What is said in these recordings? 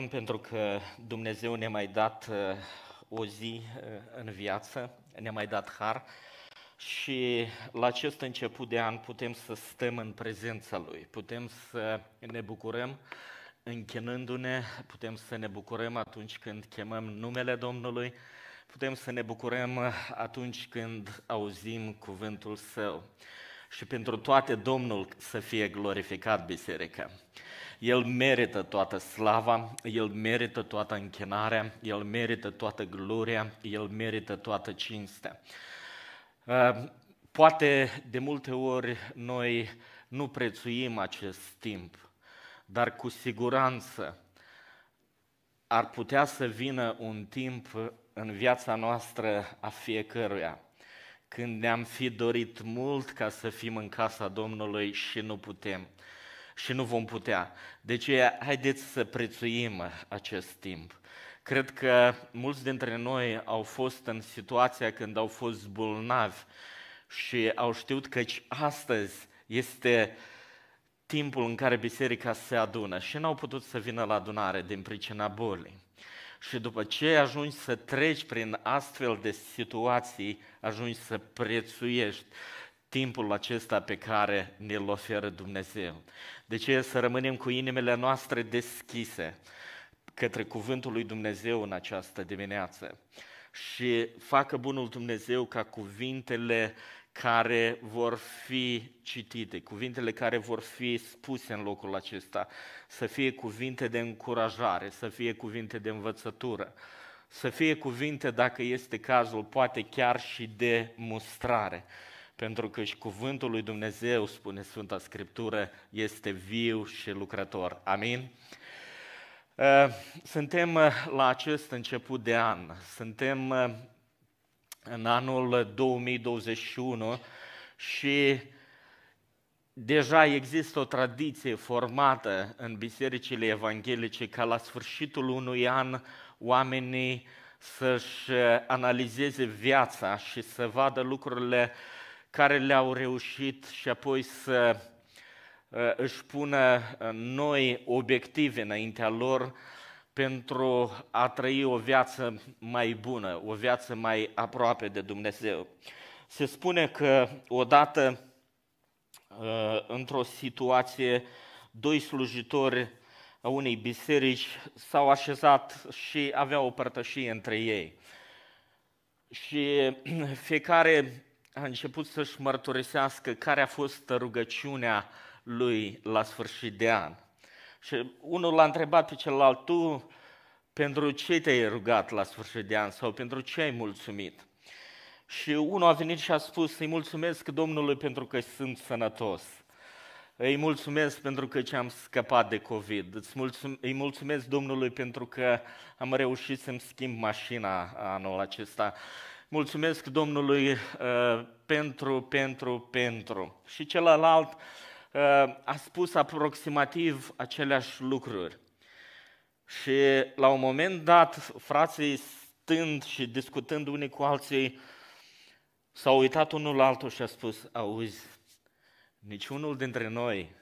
bucurăm pentru că Dumnezeu ne-a mai dat uh, o zi uh, în viață, ne-a mai dat har și la acest început de an putem să stăm în prezența Lui, putem să ne bucurăm închinându-ne, putem să ne bucurăm atunci când chemăm numele Domnului, putem să ne bucurăm uh, atunci când auzim cuvântul Său. Și pentru toate Domnul să fie glorificat biserica. El merită toată slava, El merită toată închinarea, El merită toată gloria, El merită toată cinstea. Uh, poate de multe ori noi nu prețuim acest timp, dar cu siguranță ar putea să vină un timp în viața noastră a fiecăruia, când ne-am fi dorit mult ca să fim în casa Domnului și nu putem și nu vom putea. Deci, haideți să prețuim acest timp. Cred că mulți dintre noi au fost în situația când au fost bolnavi și au știut că astăzi este timpul în care biserica se adună și n-au putut să vină la adunare din pricina bolii. Și după ce ajungi să treci prin astfel de situații, ajungi să prețuiești timpul acesta pe care ne-l oferă Dumnezeu. De ce să rămânem cu inimile noastre deschise către cuvântul lui Dumnezeu în această dimineață și facă bunul Dumnezeu ca cuvintele care vor fi citite, cuvintele care vor fi spuse în locul acesta, să fie cuvinte de încurajare, să fie cuvinte de învățătură, să fie cuvinte, dacă este cazul, poate chiar și de mustrare. Pentru că și cuvântul lui Dumnezeu, spune Sfânta Scriptură, este viu și lucrător. Amin? Eh, suntem eh, la acest început de an, suntem eh, în anul 2021 și deja există o tradiție formată în bisericile evanghelice ca la sfârșitul unui an oamenii să-și analizeze viața și să vadă lucrurile uh, care le-au reușit și apoi să uh, își pună uh, noi obiective înaintea lor pentru a trăi o viață mai bună, o viață mai aproape de Dumnezeu. Se spune că odată uh, într-o situație, doi slujitori a unei biserici s-au așezat și aveau o părtășie între ei. Și fiecare a început să-și mărturisească care a fost rugăciunea lui la sfârșit de an. Și unul l-a întrebat pe celălalt, tu pentru ce te-ai rugat la sfârșit de an sau pentru ce ai mulțumit? Și unul a venit și a spus, îi mulțumesc Domnului pentru că sunt sănătos. Îi mulțumesc pentru că ce am scăpat de COVID. Îi mulțumesc Domnului pentru că am reușit să-mi schimb mașina anul acesta mulțumesc Domnului uh, pentru, pentru, pentru. Și celălalt uh, a spus aproximativ aceleași lucruri. Și la un moment dat, frații stând și discutând unii cu alții, s-au uitat unul la altul și a spus, auzi, niciunul dintre noi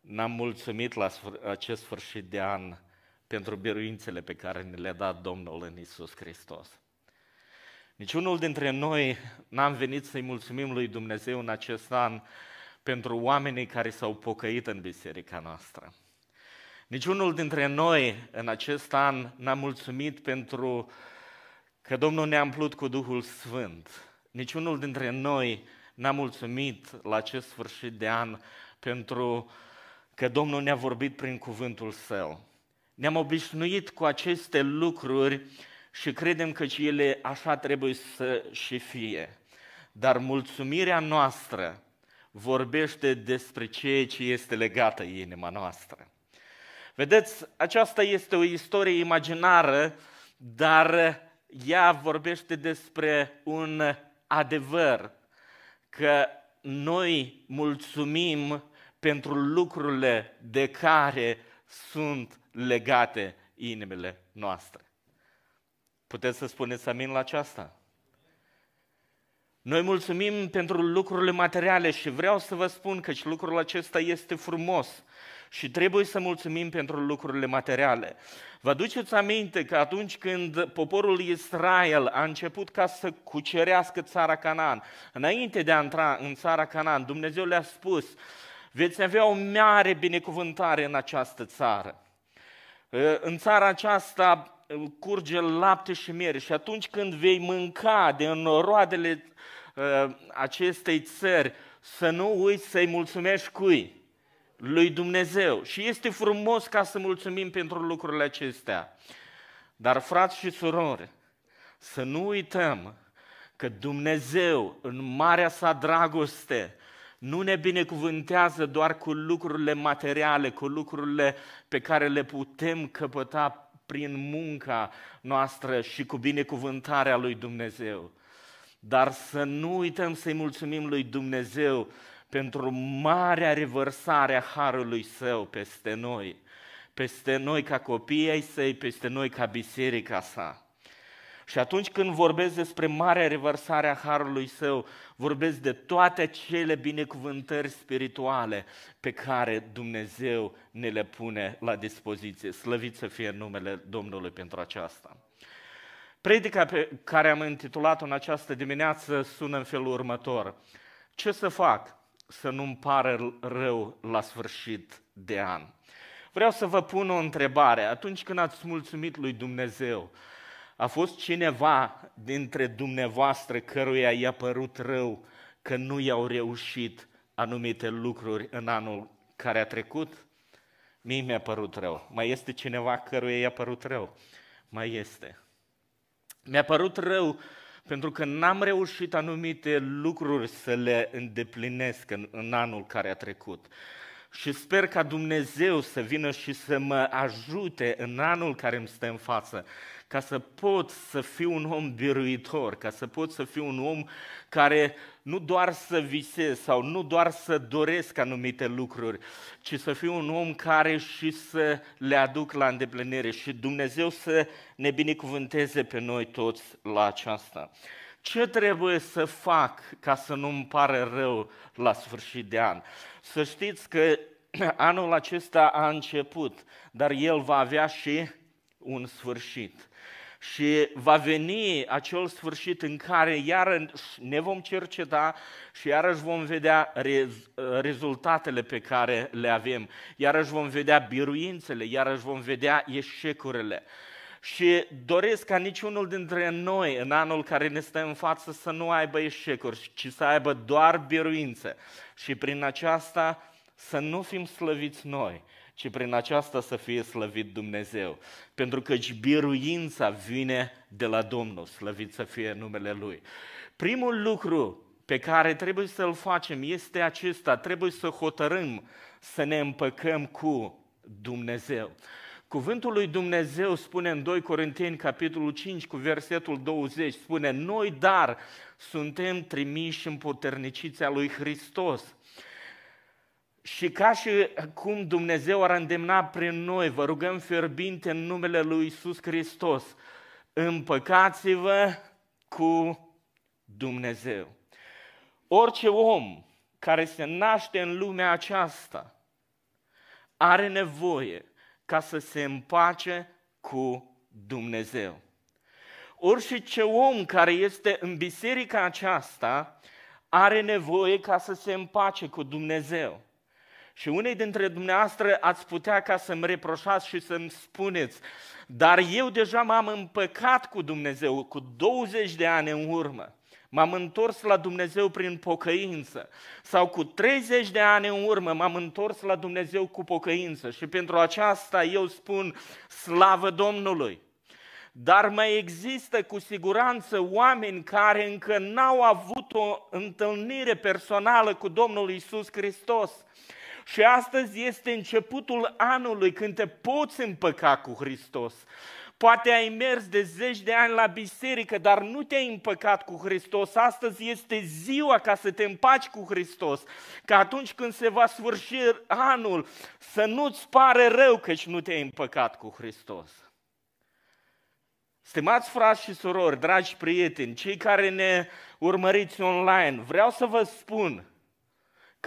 n-am mulțumit la acest sfârșit de an pentru biruințele pe care ne le-a dat Domnul în Isus Hristos. Niciunul dintre noi n-am venit să-i mulțumim lui Dumnezeu în acest an pentru oamenii care s-au pocăit în biserica noastră. Niciunul dintre noi în acest an n-a mulțumit pentru că Domnul ne-a umplut cu Duhul Sfânt. Niciunul dintre noi n-a mulțumit la acest sfârșit de an pentru că Domnul ne-a vorbit prin cuvântul Său. Ne-am obișnuit cu aceste lucruri și credem că și ele așa trebuie să și fie. Dar mulțumirea noastră vorbește despre ceea ce este legată inima noastră. Vedeți, aceasta este o istorie imaginară, dar ea vorbește despre un adevăr, că noi mulțumim pentru lucrurile de care sunt legate inimile noastre. Puteți să spuneți amin la aceasta? Noi mulțumim pentru lucrurile materiale și vreau să vă spun că și lucrul acesta este frumos și trebuie să mulțumim pentru lucrurile materiale. Vă duceți aminte că atunci când poporul Israel a început ca să cucerească țara Canaan, înainte de a intra în țara Canaan, Dumnezeu le-a spus, veți avea o mare binecuvântare în această țară. În țara aceasta curge lapte și miere. Și atunci când vei mânca de uh, acestei țări, să nu uiți să-i mulțumești cui? Lui Dumnezeu. Și este frumos ca să mulțumim pentru lucrurile acestea. Dar, frați și surori, să nu uităm că Dumnezeu, în marea sa dragoste, nu ne binecuvântează doar cu lucrurile materiale, cu lucrurile pe care le putem căpăta prin munca noastră și cu binecuvântarea lui Dumnezeu. Dar să nu uităm să-i mulțumim lui Dumnezeu pentru marea revărsare a harului său peste noi, peste noi ca copiii ai săi, peste noi ca biserica sa. Și atunci când vorbesc despre marea revărsare a harului său, vorbesc de toate cele binecuvântări spirituale pe care Dumnezeu ne le pune la dispoziție. Slăvit să fie numele Domnului pentru aceasta. Predica pe care am intitulat-o în această dimineață sună în felul următor. Ce să fac să nu-mi pară rău la sfârșit de an? Vreau să vă pun o întrebare. Atunci când ați mulțumit lui Dumnezeu, a fost cineva dintre dumneavoastră căruia i-a părut rău că nu i-au reușit anumite lucruri în anul care a trecut? Mie mi-a părut rău. Mai este cineva căruia i-a părut rău? Mai este. Mi-a părut rău pentru că n-am reușit anumite lucruri să le îndeplinesc în, în anul care a trecut. Și sper ca Dumnezeu să vină și să mă ajute în anul care îmi stă în față, ca să pot să fiu un om biruitor, ca să pot să fiu un om care nu doar să visez sau nu doar să doresc anumite lucruri, ci să fiu un om care și să le aduc la îndeplinire și Dumnezeu să ne binecuvânteze pe noi toți la aceasta. Ce trebuie să fac ca să nu mi pare rău la sfârșit de an? Să știți că anul acesta a început, dar el va avea și un sfârșit. Și va veni acel sfârșit în care iarăși ne vom cerceta și iarăși vom vedea rez, rezultatele pe care le avem, iarăși vom vedea biruințele, iarăși vom vedea eșecurile. Și doresc ca niciunul dintre noi în anul care ne stă în față să nu aibă eșecuri, ci să aibă doar biruințe, Și prin aceasta să nu fim slăviți noi, ci prin aceasta să fie slăvit Dumnezeu. Pentru că biruința vine de la Domnul, slăvit să fie numele Lui. Primul lucru pe care trebuie să-l facem este acesta, trebuie să hotărâm să ne împăcăm cu Dumnezeu. Cuvântul lui Dumnezeu spune în 2 Corinteni, capitolul 5, cu versetul 20, spune, noi dar suntem trimiși în puternicița lui Hristos. Și ca și cum Dumnezeu ar îndemna prin noi, vă rugăm fierbinte în numele lui Iisus Hristos, împăcați-vă cu Dumnezeu. Orice om care se naște în lumea aceasta are nevoie ca să se împace cu Dumnezeu. Orice om care este în biserica aceasta are nevoie ca să se împace cu Dumnezeu. Și unei dintre dumneavoastră ați putea ca să-mi reproșați și să-mi spuneți, dar eu deja m-am împăcat cu Dumnezeu cu 20 de ani în urmă m-am întors la Dumnezeu prin pocăință sau cu 30 de ani în urmă m-am întors la Dumnezeu cu pocăință și pentru aceasta eu spun slavă Domnului. Dar mai există cu siguranță oameni care încă n-au avut o întâlnire personală cu Domnul Isus Hristos. Și astăzi este începutul anului când te poți împăca cu Hristos. Poate ai mers de zeci de ani la biserică, dar nu te-ai împăcat cu Hristos. Astăzi este ziua ca să te împaci cu Hristos. Ca atunci când se va sfârși anul, să nu-ți pare rău că nu te-ai împăcat cu Hristos. Stimați frați și surori, dragi prieteni, cei care ne urmăriți online, vreau să vă spun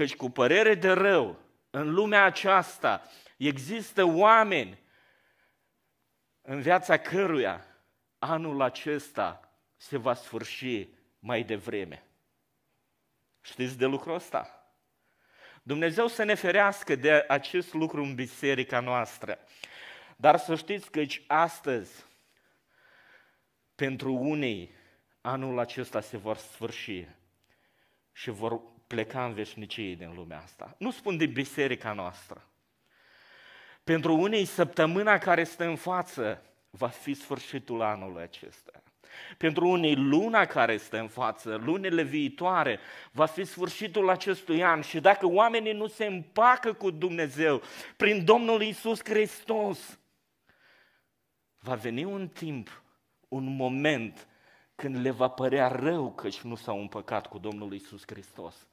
și cu părere de rău, în lumea aceasta există oameni în viața căruia anul acesta se va sfârși mai devreme. Știți de lucrul ăsta? Dumnezeu să ne ferească de acest lucru în biserica noastră. Dar să știți că astăzi, pentru unii, anul acesta se vor sfârși și vor pleca în veșnicie din lumea asta. Nu spun de biserica noastră, pentru unii, săptămâna care stă în față va fi sfârșitul anului acesta. Pentru unii, luna care stă în față, lunile viitoare, va fi sfârșitul acestui an. Și dacă oamenii nu se împacă cu Dumnezeu prin Domnul Isus Hristos, va veni un timp, un moment când le va părea rău că și nu s-au împăcat cu Domnul Isus Hristos.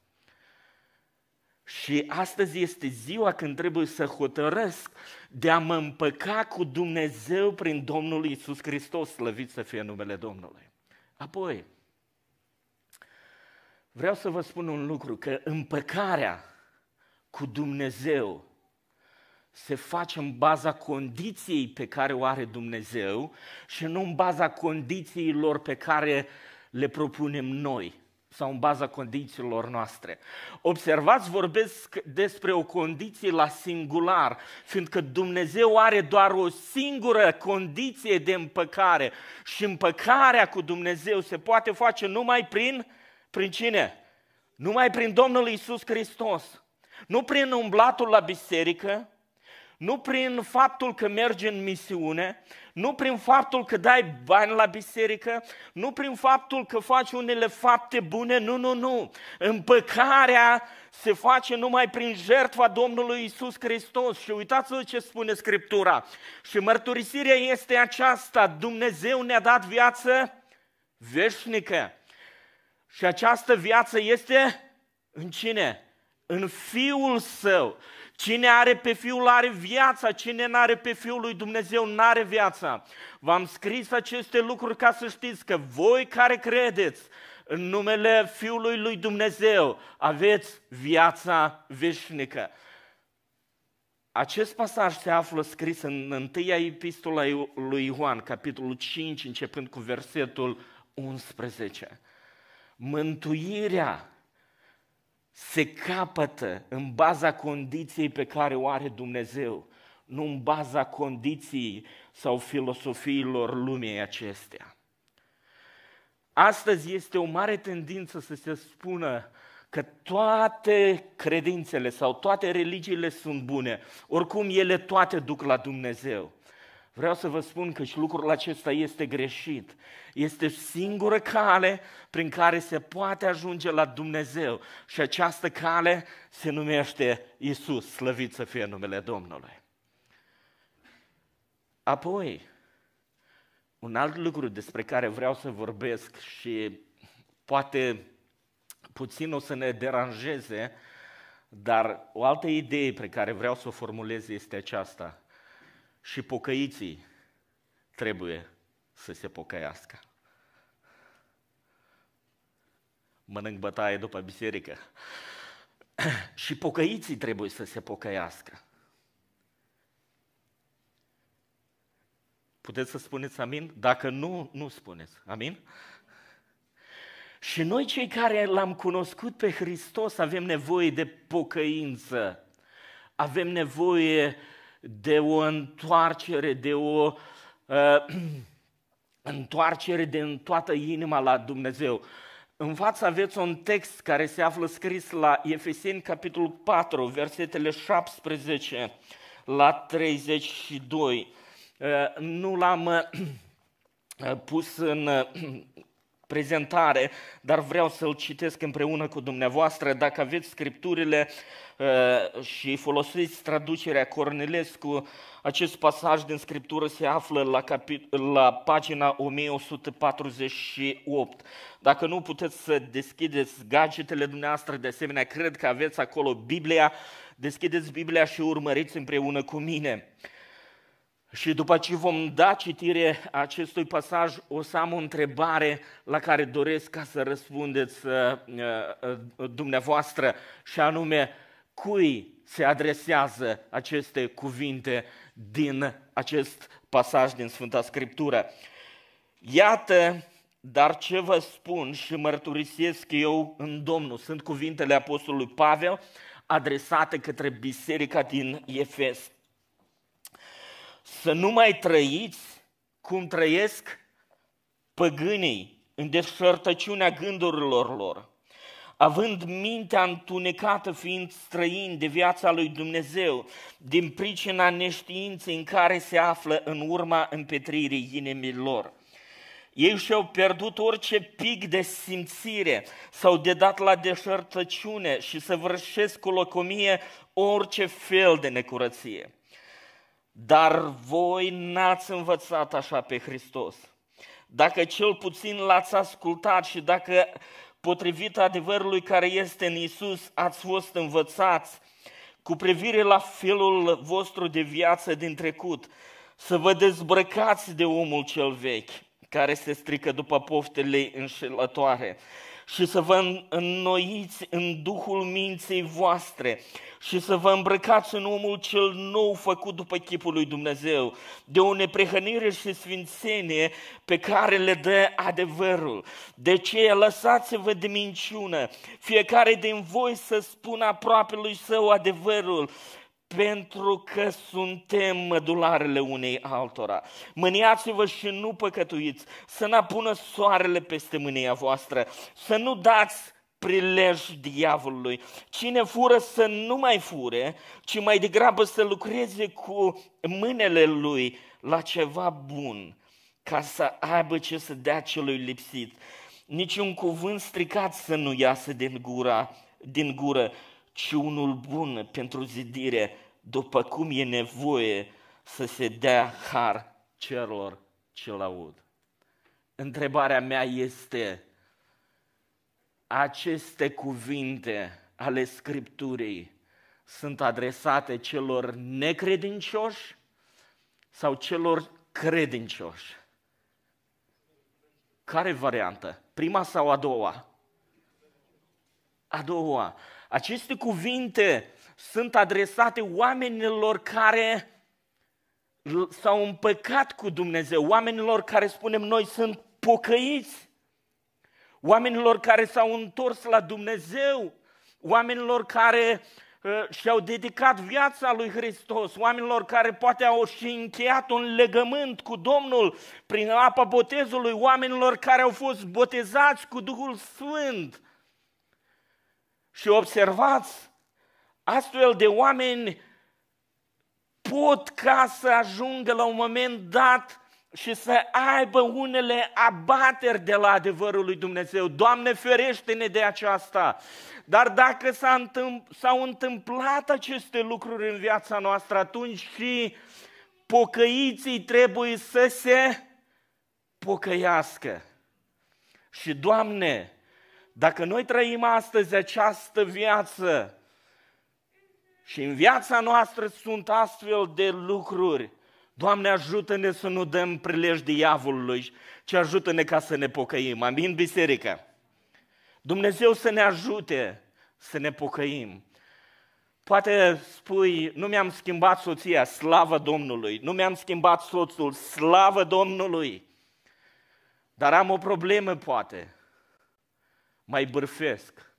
Și astăzi este ziua când trebuie să hotărăsc de a mă împăca cu Dumnezeu prin Domnul Isus Hristos, slăvit să fie numele Domnului. Apoi, vreau să vă spun un lucru, că împăcarea cu Dumnezeu se face în baza condiției pe care o are Dumnezeu și nu în baza condițiilor pe care le propunem noi sau în baza condițiilor noastre. Observați, vorbesc despre o condiție la singular, fiindcă Dumnezeu are doar o singură condiție de împăcare și împăcarea cu Dumnezeu se poate face numai prin, prin cine? Numai prin Domnul Isus Hristos. Nu prin umblatul la biserică, nu prin faptul că mergi în misiune, nu prin faptul că dai bani la biserică, nu prin faptul că faci unele fapte bune, nu, nu, nu. Împăcarea se face numai prin jertfa Domnului Isus Hristos. Și uitați-vă ce spune Scriptura. Și mărturisirea este aceasta, Dumnezeu ne-a dat viață veșnică. Și această viață este în cine? În Fiul Său. Cine are pe Fiul are viața, cine nu are pe Fiul lui Dumnezeu nu are viața. V-am scris aceste lucruri ca să știți că voi care credeți în numele Fiului lui Dumnezeu aveți viața veșnică. Acest pasaj se află scris în 1 epistola lui Ioan, capitolul 5, începând cu versetul 11. Mântuirea se capătă în baza condiției pe care o are Dumnezeu, nu în baza condiției sau filosofiilor lumii acestea. Astăzi este o mare tendință să se spună că toate credințele sau toate religiile sunt bune, oricum ele toate duc la Dumnezeu. Vreau să vă spun că și lucrul acesta este greșit. Este singură cale prin care se poate ajunge la Dumnezeu și această cale se numește Isus, slăvit să fie numele Domnului. Apoi, un alt lucru despre care vreau să vorbesc și poate puțin o să ne deranjeze, dar o altă idee pe care vreau să o formulez este aceasta – și pocăiții trebuie să se pocăiască. Mănânc bătaie după biserică. și pocăiții trebuie să se pocăiască. Puteți să spuneți amin? Dacă nu, nu spuneți. Amin? Și noi cei care l-am cunoscut pe Hristos avem nevoie de pocăință. Avem nevoie uh, de o întoarcere, de o uh, întoarcere din toată inima la Dumnezeu. În față aveți un text care se află scris la Efeseni, capitolul 4, versetele 17 la 32. Uh, nu l-am uh, uh pus în, uh, prezentare, dar vreau să-l citesc împreună cu dumneavoastră. Dacă aveți scripturile uh, și folosiți traducerea Cornelescu, acest pasaj din scriptură se află la, capi- la pagina 1148. Dacă nu puteți să deschideți gadgetele dumneavoastră, de asemenea, cred că aveți acolo Biblia, deschideți Biblia și urmăriți împreună cu mine. Uh, și după ce vom da citire acestui pasaj, o să am o întrebare la care doresc ca să răspundeți uh, uh, dumneavoastră, și anume, cui se adresează aceste cuvinte din acest pasaj din Sfânta Scriptură? Iată, dar ce vă spun și mărturisesc eu în Domnul, sunt cuvintele Apostolului Pavel adresate către biserica din Efes să nu mai trăiți cum trăiesc păgânii în desfărtăciunea gândurilor lor, având mintea întunecată fiind străini de viața lui Dumnezeu, din pricina neștiinței în care se află în urma împetririi inimilor. lor. Ei și-au pierdut orice pic de simțire, s-au dedat la deșertăciune și să vârșesc cu locomie orice fel de necurăție. Dar voi n-ați învățat așa pe Hristos. Dacă cel puțin l-ați ascultat și dacă potrivit adevărului care este în Isus ați fost învățați cu privire la felul vostru de viață din trecut, să vă dezbrăcați de omul cel vechi, care se strică după poftele înșelătoare, și să vă înnoiți în duhul minței voastre și să vă îmbrăcați în omul cel nou făcut după chipul lui Dumnezeu, de o neprehănire și sfințenie pe care le dă adevărul. De ce lăsați-vă de minciună, fiecare din voi să spună aproape lui său adevărul, pentru că suntem mădularele unei altora. Mâniați-vă și nu păcătuiți, să nu pună soarele peste mânia voastră, să nu dați prilej diavolului. Cine fură să nu mai fure, ci mai degrabă să lucreze cu mâinile lui la ceva bun, ca să aibă ce să dea celui lipsit. Niciun cuvânt stricat să nu iasă din gura, din gură, ci unul bun pentru zidire, după cum e nevoie să se dea har celor ce laud. Întrebarea mea este, aceste cuvinte ale Scripturii sunt adresate celor necredincioși sau celor credincioși? Care variantă? Prima sau a doua? A doua. Aceste cuvinte sunt adresate oamenilor care s-au împăcat cu Dumnezeu, oamenilor care spunem noi sunt pocăiți, oamenilor care s-au întors la Dumnezeu, oamenilor care uh, și-au dedicat viața lui Hristos, oamenilor care poate au și încheiat un legământ cu Domnul prin apa botezului, oamenilor care au fost botezați cu Duhul Sfânt, și observați, astfel de oameni pot ca să ajungă la un moment dat și să aibă unele abateri de la adevărul lui Dumnezeu. Doamne, ferește-ne de aceasta! Dar dacă s-au întâmpl- întâmplat aceste lucruri în viața noastră, atunci și pocăiții trebuie să se pocăiască. Și, Doamne, dacă noi trăim astăzi această viață și în viața noastră sunt astfel de lucruri, Doamne, ajută-ne să nu dăm prilej diavolului, ci ajută-ne ca să ne pocăim. Amin, biserică? Dumnezeu să ne ajute să ne pocăim. Poate spui, nu mi-am schimbat soția, slavă Domnului, nu mi-am schimbat soțul, slavă Domnului. Dar am o problemă, poate mai bârfesc,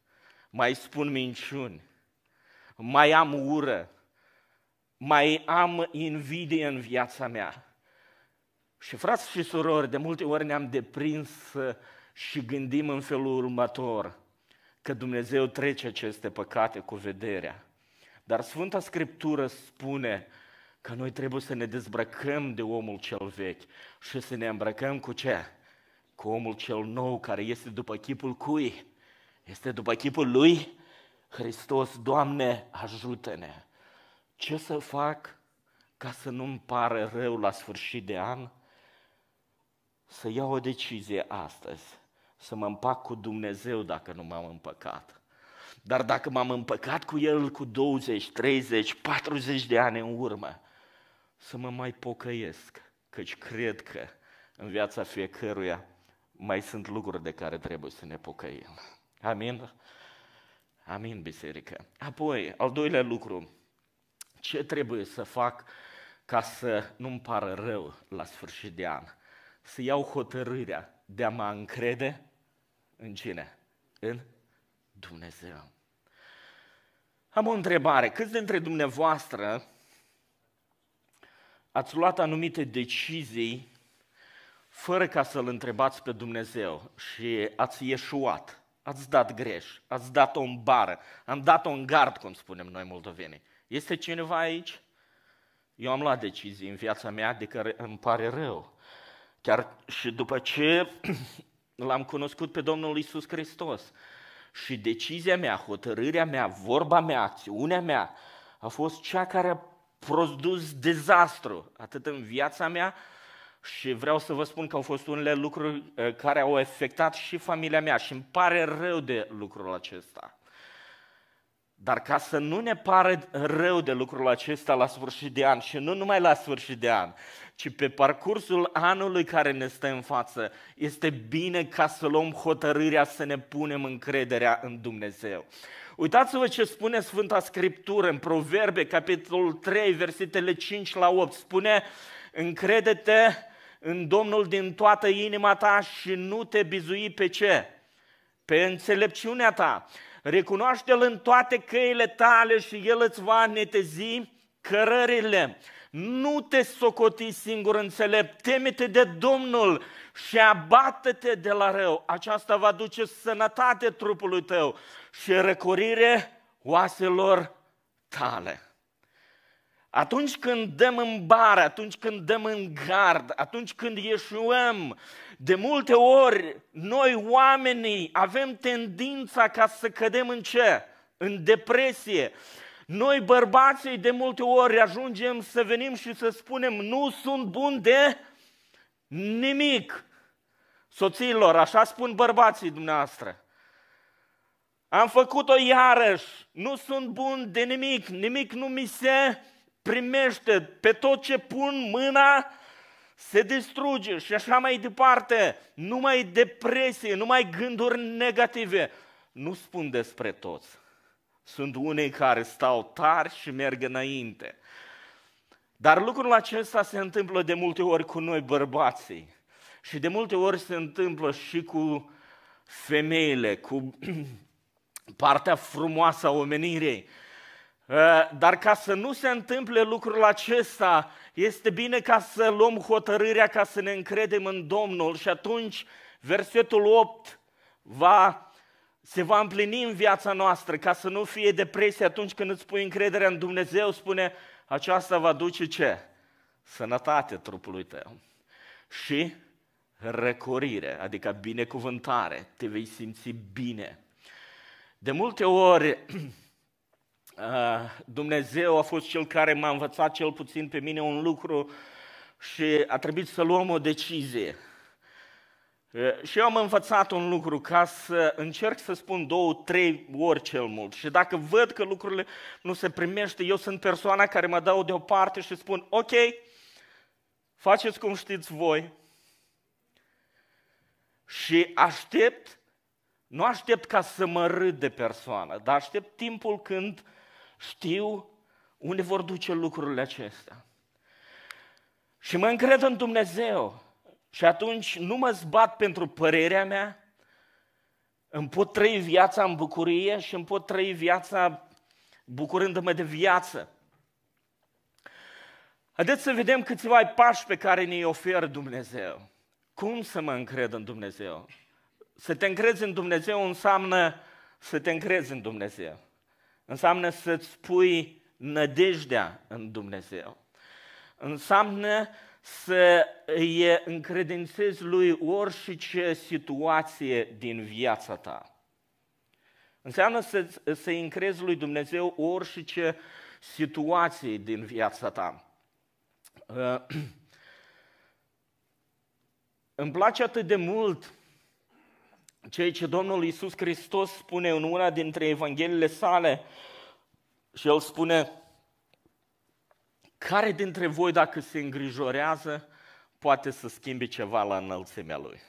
mai spun minciuni, mai am ură, mai am invidie în viața mea. Și frați și surori, de multe ori ne-am deprins și gândim în felul următor, că Dumnezeu trece aceste păcate cu vederea. Dar Sfânta Scriptură spune că noi trebuie să ne dezbrăcăm de omul cel vechi și să ne îmbrăcăm cu ce? cu omul cel nou care este după chipul cui? Este după chipul lui? Hristos, Doamne, ajută-ne! Ce să fac ca să nu-mi pară rău la sfârșit de an? Să iau o decizie astăzi, să mă împac cu Dumnezeu dacă nu m-am împăcat. Dar dacă m-am împăcat cu El cu 20, 30, 40 de ani în urmă, să mă mai pocăiesc, căci cred că în viața fiecăruia mai sunt lucruri de care trebuie să ne pocăim. Amin? Amin, biserică. Apoi, al doilea lucru, ce trebuie să fac ca să nu-mi pară rău la sfârșit de an? Să iau hotărârea de a mă încrede în cine? În Dumnezeu. Am o întrebare. Câți dintre dumneavoastră ați luat anumite decizii fără ca să-L întrebați pe Dumnezeu și ați ieșuat, ați dat greș, ați dat-o în bară, am dat-o în gard, cum spunem noi moldovenii. Este cineva aici? Eu am luat decizii în viața mea de care îmi pare rău. Chiar și după ce l-am cunoscut pe Domnul Isus Hristos și decizia mea, hotărârea mea, vorba mea, acțiunea mea a fost cea care a produs dezastru atât în viața mea și vreau să vă spun că au fost unele lucruri uh, care au afectat și familia mea și îmi pare rău de lucrul acesta. Dar ca să nu ne pare rău de lucrul acesta la sfârșit de an și nu numai la sfârșit de an, ci pe parcursul anului care ne stă în față, este bine ca să luăm hotărârea să ne punem încrederea în Dumnezeu. Uitați-vă ce spune Sfânta Scriptură în Proverbe, capitolul 3, versetele 5 la 8. Spune, uh, în Domnul din toată inima ta și nu te bizui pe ce? Pe înțelepciunea ta. Recunoaște-L în toate căile tale și El îți va netezi cărările. Nu te socoti singur înțelept, teme-te de Domnul și abată-te de la rău. Aceasta va duce sănătate trupului tău și răcorire oaselor tale. Atunci când dăm în bară, atunci când dăm în gard, atunci când ieșuăm, de multe ori noi oamenii avem tendința ca să cădem în ce? În depresie. Noi bărbații de multe ori ajungem să venim și să spunem nu sunt bun de nimic. Soțiilor, așa spun bărbații dumneavoastră. Am făcut-o iarăși, nu sunt bun de nimic, nimic nu mi se primește, pe tot ce pun mâna se distruge și așa mai departe. Numai depresie, numai gânduri negative. Nu spun despre toți. Sunt unei care stau tari și merg înainte. Dar lucrul acesta se întâmplă de multe ori cu noi bărbații și de multe ori se întâmplă și cu femeile, cu partea frumoasă a omenirii. Eh, dar ca să nu se întâmple lucrul acesta, este bine ca să luăm hotărârea ca să ne încredem în Domnul și atunci versetul 8 va, se va împlini în viața noastră, ca să nu fie depresie atunci când îți pui încrederea în Dumnezeu, spune, aceasta va duce ce? Sănătate trupului tău și răcorire, adică binecuvântare, te vei simți bine. De multe ori Ah, Dumnezeu a fost cel care m-a învățat cel puțin pe mine un lucru și a trebuit să luăm o decizie. Ah, și eu am învățat un lucru, ca să încerc să spun două, trei ori cel mult. Și dacă văd că lucrurile nu se primește, eu sunt persoana care mă dau deoparte și spun, ok, faceți cum știți voi. Și aștept, nu aștept ca să mă râd de persoană, dar aștept timpul când uh, știu unde vor duce lucrurile acestea. Și mă încred în Dumnezeu. Și atunci nu mă zbat pentru părerea mea, îmi pot trăi viața în bucurie și îmi pot trăi viața bucurându-mă de viață. Haideți să vedem câțiva pași pe care ne-i oferă Dumnezeu. Cum să mă încred în Dumnezeu? Să te încrezi în Dumnezeu înseamnă să te încrezi în Dumnezeu. Înseamnă să-ți pui nădejdea în Dumnezeu. Înseamnă să îi încredințezi lui orice situație din viața ta. Înseamnă să, să-i încrezi lui Dumnezeu orice situație din viața ta. Îmi place atât de mult ceea ce Domnul Iisus Hristos spune în una dintre evangheliile sale și El spune, care dintre voi dacă se îngrijorează poate să schimbe ceva la înălțimea Lui?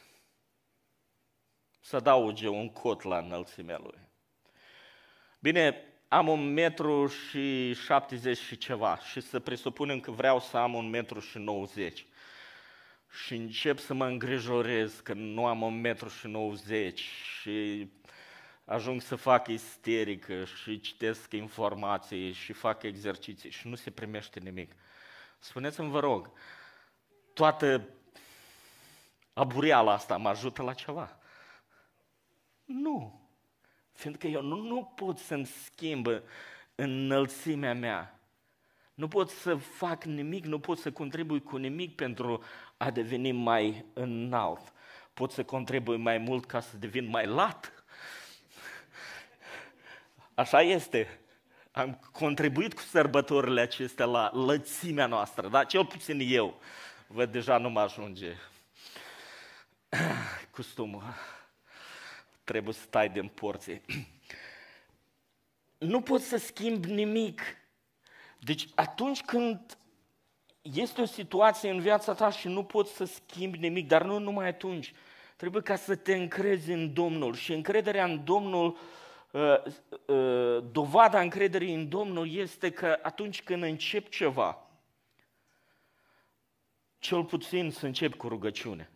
Să adauge un cot la înălțimea Lui. Bine, am un metru și 70 și ceva și să presupunem că vreau să am un metru și 90 și încep să mă îngrijorez că nu am un metru și ajung să fac isterică și citesc informații și fac exerciții și nu se primește nimic. Spuneți-mi, vă rog, toată abureala asta mă ajută la ceva? Nu. Fiindcă eu nu, nu pot să-mi schimb înălțimea mea nu pot să fac nimic, nu pot să contribui cu nimic pentru a deveni mai înalt. Pot să contribui mai mult ca să devin mai lat. Așa este. Am contribuit cu sărbătorile acestea la lățimea noastră, dar cel puțin eu. Văd, deja nu mă ajunge costumul. Trebuie să tai din porții. Nu pot să schimb nimic deci atunci când este o situație în viața ta și nu poți să schimbi nimic, dar nu numai atunci, trebuie ca să te încrezi în Domnul și încrederea în Domnul, uh, uh, dovada încrederii în Domnul este că atunci când încep ceva, cel puțin să încep cu rugăciune.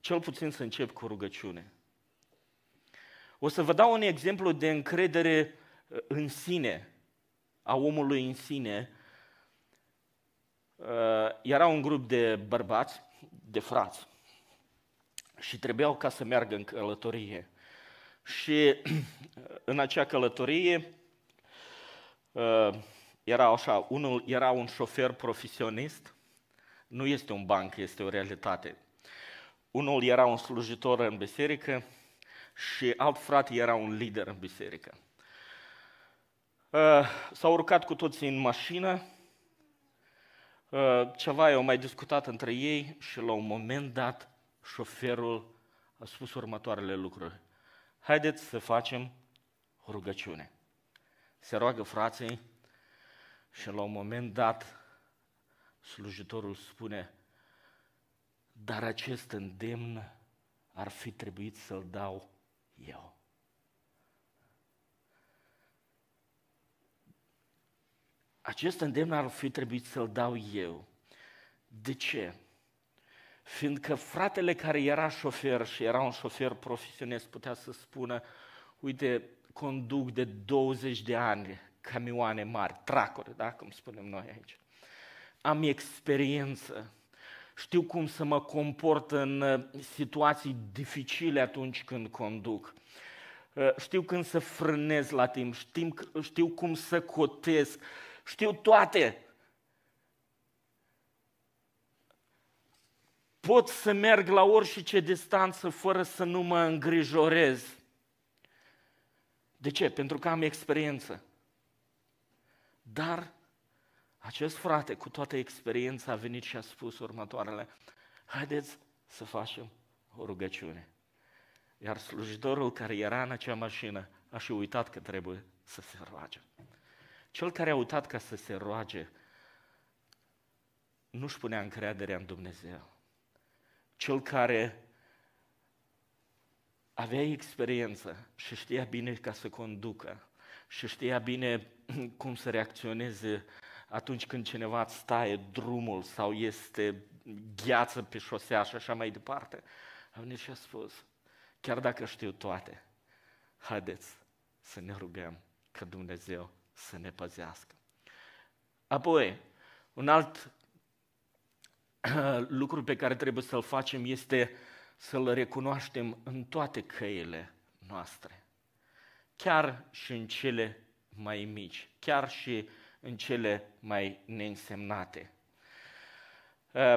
Cel puțin să încep cu rugăciune. O să vă dau un exemplu de încredere în sine, a omului în sine, uh, era un grup de bărbați, de frați, și trebuiau ca să meargă în călătorie. Și în acea călătorie uh, era așa, unul era un șofer profesionist, nu este un banc, este o realitate. Unul era un slujitor în biserică și alt frate era un lider în biserică. Eh, s-au urcat cu toții în mașină, eh, Ceva i au mai discutat între ei și la un moment dat șoferul a spus următoarele lucruri. Haideți să facem rugăciune. Se roagă frații și la un moment dat slujitorul spune, dar acest îndemn ar fi trebuit să-l dau eu. Acest îndemn ar fi trebuit să-l dau eu. De ce? Fiindcă fratele care era șofer și era un șofer profesionist putea să spună, uite, conduc de 20 de ani camioane mari, tracuri, da, cum spunem noi aici. Am experiență, știu cum să mă comport în uh, situații dificile atunci când conduc. Uh, știu când să frânez la timp, știu, cum să cotesc, știu toate. Pot să merg la orice distanță fără să nu mă îngrijorez. De ce? Pentru că am experiență. Dar acest frate, cu toată experiența, a venit și a spus următoarele. Haideți să facem o rugăciune. Iar slujitorul care era în acea mașină a și uitat că trebuie să se roage. Cel care a uitat ca să se roage nu-și punea încrederea în Dumnezeu. Cel care avea experiență și știa bine ca să conducă și știa bine cum să reacționeze atunci când cineva îți staie drumul sau este gheață pe șosea și așa mai departe. venit și a spus, chiar dacă știu toate, haideți să ne rugăm că Dumnezeu să ne păzească. Apoi, un alt lucru pe care trebuie să-l facem este să-l recunoaștem în toate căile noastre, chiar și în cele mai mici, chiar și în cele mai neînsemnate.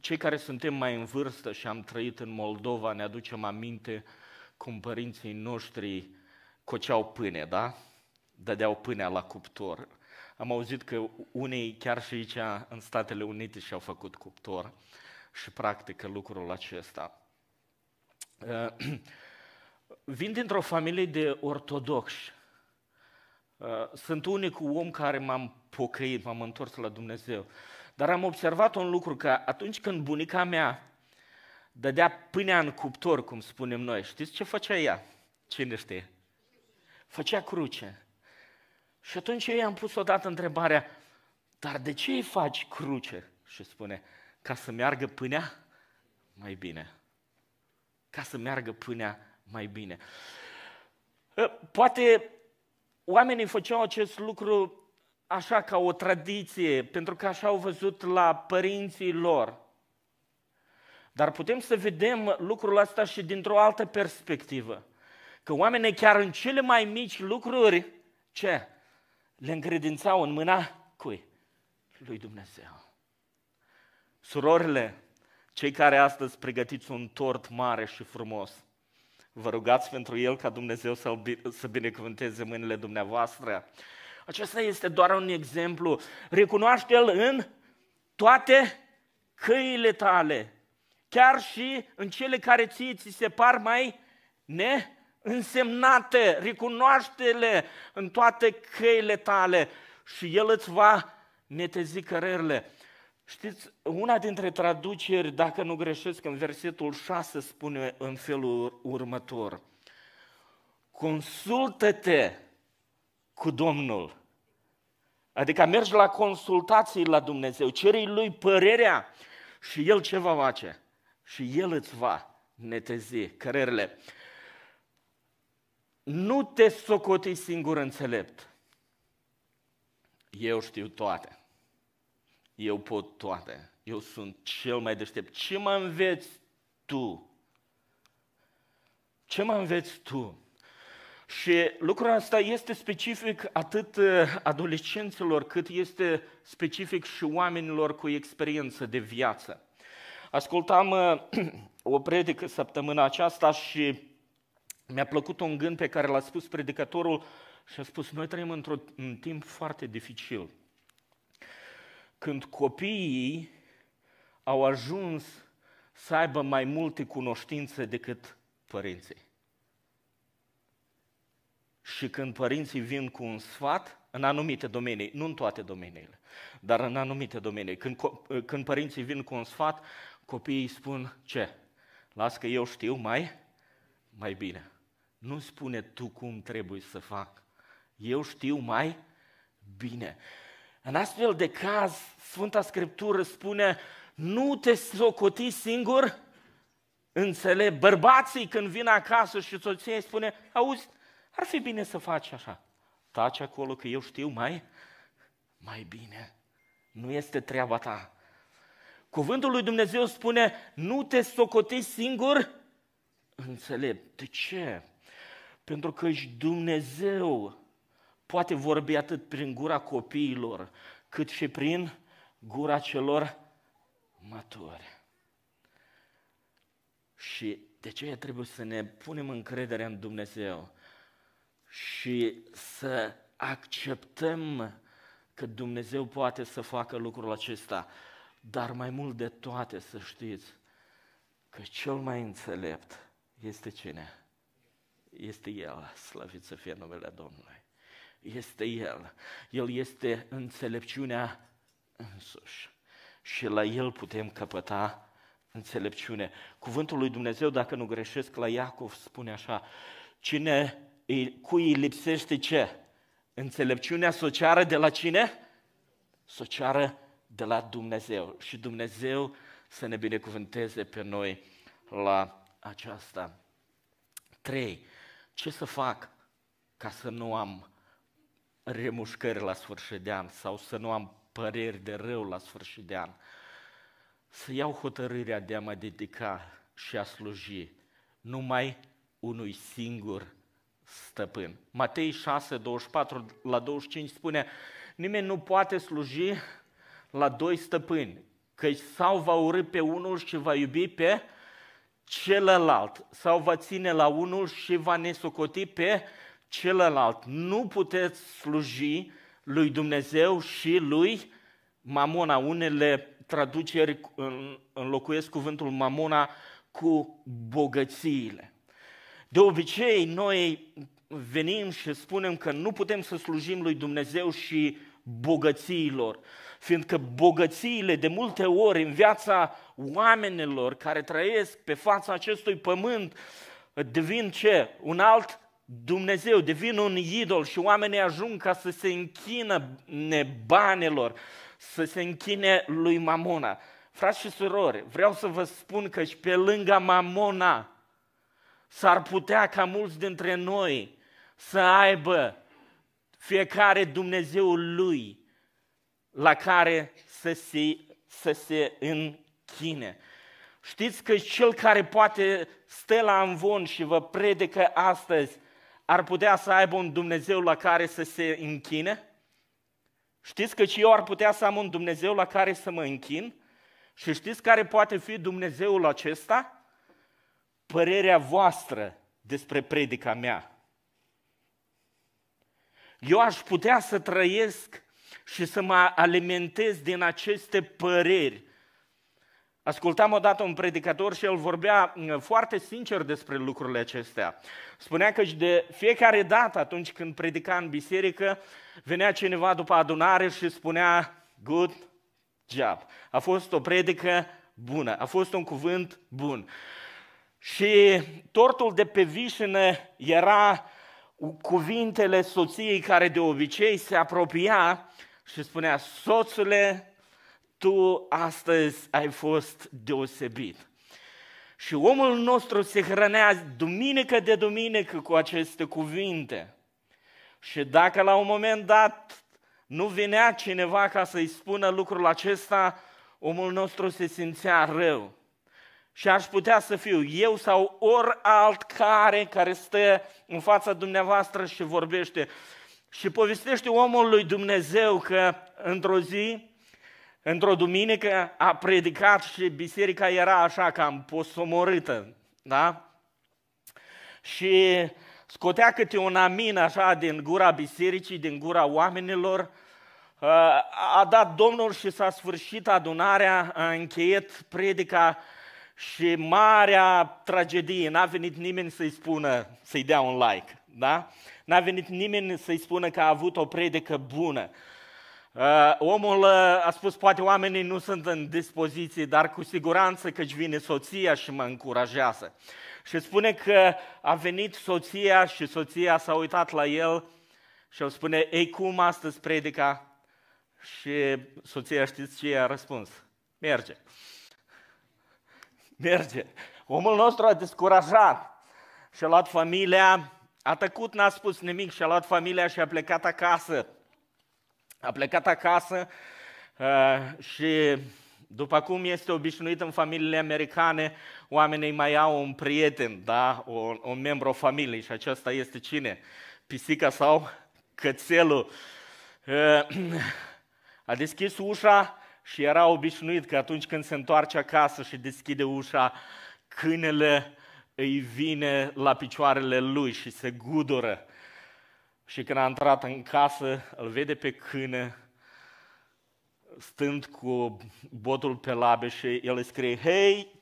Cei care suntem mai în vârstă și am trăit în Moldova ne aducem aminte cum părinții noștri coceau pâine, da? dădeau pâinea la cuptor. Am auzit că unei chiar și aici în Statele Unite și-au făcut cuptor și practică lucrul acesta. Uh, vin dintr-o familie de ortodoxi. Uh, sunt unicul om care m-am pocăit, m-am întors la Dumnezeu. Dar am observat un lucru, că atunci când bunica mea dădea pâinea în cuptor, cum spunem noi, știți ce făcea ea? Cine știe? Făcea cruce. Și atunci eu i-am pus odată întrebarea, dar de ce îi faci cruce? Și spune, ca să meargă pânea mai bine. Ca să meargă pânea mai bine. Poate oamenii făceau acest lucru așa ca o tradiție, pentru că așa au văzut la părinții lor. Dar putem să vedem lucrul ăsta și dintr-o altă perspectivă. Că oamenii chiar în cele mai mici lucruri, ce? le încredințau în mâna cui? Lui Dumnezeu. Surorile, cei care astăzi pregătiți un tort mare și frumos, vă rugați pentru el ca Dumnezeu să binecuvânteze mâinile dumneavoastră. Acesta este doar un exemplu. Recunoaște-l în toate căile tale, chiar și în cele care ție ți se par mai ne însemnate, recunoaște-le în toate căile tale și El îți va netezi cărările. Știți, una dintre traduceri, dacă nu greșesc, în versetul 6 spune în felul următor. Consultă-te cu Domnul. Adică mergi la consultații la Dumnezeu, ceri lui părerea și El ce va face? Și El îți va netezi cărerile nu te socoti singur înțelept. Eu știu toate. Eu pot toate. Eu sunt cel mai deștept. Ce mă înveți tu? Ce mă înveți tu? Și lucrul ăsta este specific atât uh, adolescenților, cât este specific și oamenilor cu experiență de viață. Ascultam uh, o predică săptămâna aceasta și mi-a plăcut un gând pe care l-a spus predicatorul și a spus, noi trăim într-un timp foarte dificil. Când copiii au ajuns să aibă mai multe cunoștințe decât părinții. Și când părinții vin cu un sfat, în anumite domenii, nu în toate domeniile, dar în anumite domenii, când, când părinții vin cu un sfat, copiii spun ce? Las că eu știu mai, mai bine nu spune tu cum trebuie să fac. Eu știu mai bine. În astfel de caz, Sfânta Scriptură spune, nu te socoti singur Înțeleg. Bărbații când vin acasă și soția îi spune, auzi, ar fi bine să faci așa. Taci acolo că eu știu mai, mai bine. Nu este treaba ta. Cuvântul lui Dumnezeu spune, nu te socoti singur Înțeleg. De ce? Pentru că și Dumnezeu poate vorbi atât prin gura copiilor, cât și prin gura celor maturi. Și de ce trebuie să ne punem încredere în Dumnezeu și să acceptăm că Dumnezeu poate să facă lucrul acesta, dar mai mult de toate să știți că cel mai înțelept este cine? este El, slăvit să fie numele Domnului. Este El. El este înțelepciunea însuși. Și la El putem căpăta înțelepciune. Cuvântul lui Dumnezeu, dacă nu greșesc, la Iacov spune așa, cine, cui îi lipsește ce? Înțelepciunea sociară de la cine? Sociară de la Dumnezeu. Și Dumnezeu să ne binecuvânteze pe noi la aceasta. 3 ce să fac ca să nu am remușcări la sfârșit de an sau să nu am păreri de rău la sfârșit de an. Să iau hotărârea de a mă dedica și a sluji numai unui singur stăpân. Matei 6, 24 la 25 spune, nimeni nu poate sluji la doi stăpâni, căci sau va urâ pe unul și va iubi pe celălalt sau vă ține la unul și va nesocoti pe celălalt. Nu puteți sluji lui Dumnezeu și lui Mamona. Unele traduceri înlocuiesc cuvântul Mamona cu bogățiile. De obicei, noi venim și spunem că nu putem să slujim lui Dumnezeu și bogățiilor, fiindcă bogățiile de multe ori în viața oamenilor care trăiesc pe fața acestui pământ devin ce? Un alt Dumnezeu, devin un idol și oamenii ajung ca să se închină nebanelor, să se închine lui Mamona. Frați și surori, vreau să vă spun că și pe lângă Mamona s-ar putea ca mulți dintre noi să aibă fiecare Dumnezeul lui la care să se, să se în chine. Știți că cel care poate stă la învon și vă predecă astăzi ar putea să aibă un Dumnezeu la care să se închine? Știți că și eu ar putea să am un Dumnezeu la care să mă închin? Și știți care poate fi Dumnezeul acesta? Părerea voastră despre predica mea. Eu aș putea să trăiesc și să mă alimentez din aceste păreri Ascultam odată un predicator și el vorbea mm, foarte sincer despre lucrurile acestea. Spunea că de fiecare dată atunci când predica în biserică, venea cineva după adunare și spunea, good job, a fost o predică bună, a fost un cuvânt bun. Și tortul de pe vișină era cuvintele soției care de obicei se apropia și spunea, soțule, tu astăzi ai fost deosebit. Și omul nostru se hrănea duminică de duminică cu aceste cuvinte. Și dacă la un moment dat nu venea cineva ca să-i spună lucrul acesta, omul nostru se simțea rău. Și aș putea să fiu eu sau ori alt care care stă în fața dumneavoastră și vorbește. Și povestește omul lui Dumnezeu că într-o zi Într-o duminică a predicat și biserica era așa cam posomorâtă, da? Și scotea câte un amin așa din gura bisericii, din gura oamenilor, a dat Domnul și s-a sfârșit adunarea, a încheiat predica și marea tragedie, n-a venit nimeni să-i spună, să-i dea un like, da? N-a venit nimeni să-i spună că a avut o predică bună. Uh, omul uh, a spus, poate oamenii nu sunt în dispoziție, dar cu siguranță că-și vine soția și mă încurajează. Și spune că a venit soția și soția s-a uitat la el și îl spune, ei cum astăzi predica? Și soția știți ce a răspuns? Merge. Merge. Omul nostru a descurajat și a luat familia, a tăcut, n-a spus nimic și a luat familia și a plecat acasă. A plecat acasă uh, și după cum este obișnuit în familiile americane, oamenii mai au un prieten, da? un, un membru familiei și acesta este cine? Pisica sau cățelul. Uh, a deschis ușa și era obișnuit că atunci când se întoarce acasă și deschide ușa, câinele îi vine la picioarele lui și se gudură și când a intrat în casă, îl vede pe câine, stând cu botul pe labe și el îi scrie, hei,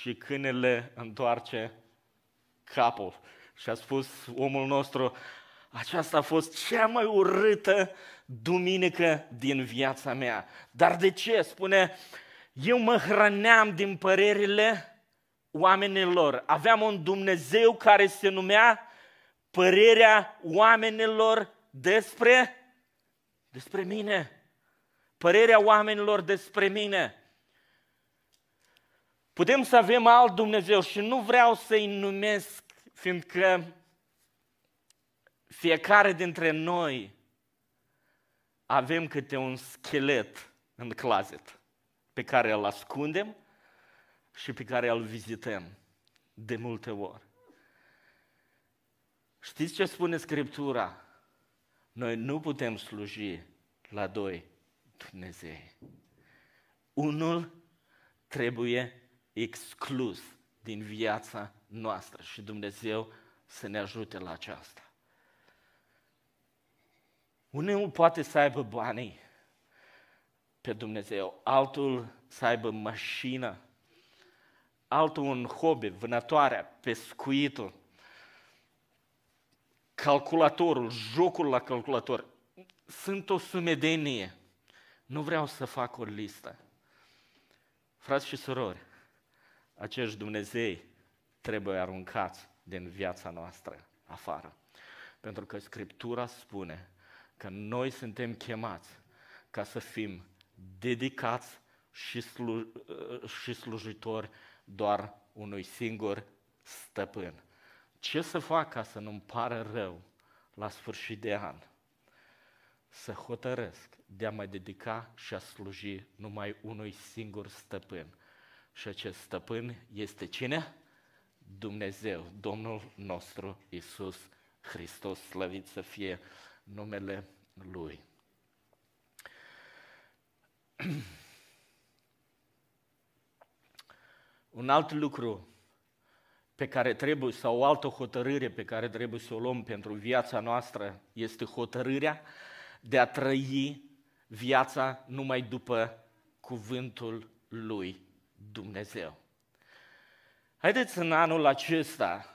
și câinele întoarce capul. Și a spus omul nostru, aceasta a fost cea mai urâtă duminică din viața mea. Dar de ce? Spune, eu mă hrăneam din părerile oamenilor. Aveam un Dumnezeu care se numea părerea oamenilor despre, despre mine. Părerea oamenilor despre mine. Putem să avem alt Dumnezeu și nu vreau să-i numesc, fiindcă fiecare dintre noi avem câte un schelet în clazet pe care îl ascundem și pe care îl vizităm de multe ori. Știți ce spune Scriptura? Noi nu putem sluji la doi Dumnezei. Unul trebuie exclus din viața noastră și Dumnezeu să ne ajute la aceasta. Unul poate să aibă banii pe Dumnezeu, altul să aibă mașină, altul un hobby, vânătoarea, pescuitul, calculatorul, jocul la calculator. Sunt o sumedenie. Nu vreau să fac o listă. Frați și surori, acești Dumnezei trebuie aruncați din viața noastră afară. Pentru că Scriptura spune că noi suntem chemați ca să fim dedicați și, slu- și slujitori doar unui singur stăpân. Ce să fac ca să nu-mi pară rău la sfârșit de an? Să hotărăsc de a mă dedica și a sluji numai unui singur stăpân. Și acest stăpân este cine? Dumnezeu, Domnul nostru Isus Hristos, slăvit să fie numele Lui. Un alt lucru pe care trebuie, sau o altă hotărâre pe care trebuie să o luăm pentru viața noastră este hotărârea de a trăi viața numai după cuvântul lui Dumnezeu. Haideți în anul acesta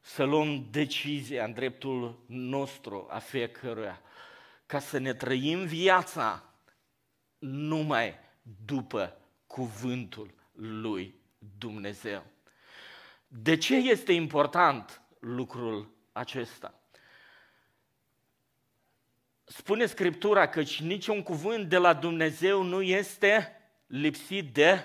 să luăm decizia în dreptul nostru a fiecăruia, ca să ne trăim viața numai după cuvântul lui Dumnezeu. De ce este important lucrul acesta? Spune Scriptura că niciun cuvânt de la Dumnezeu nu este lipsit de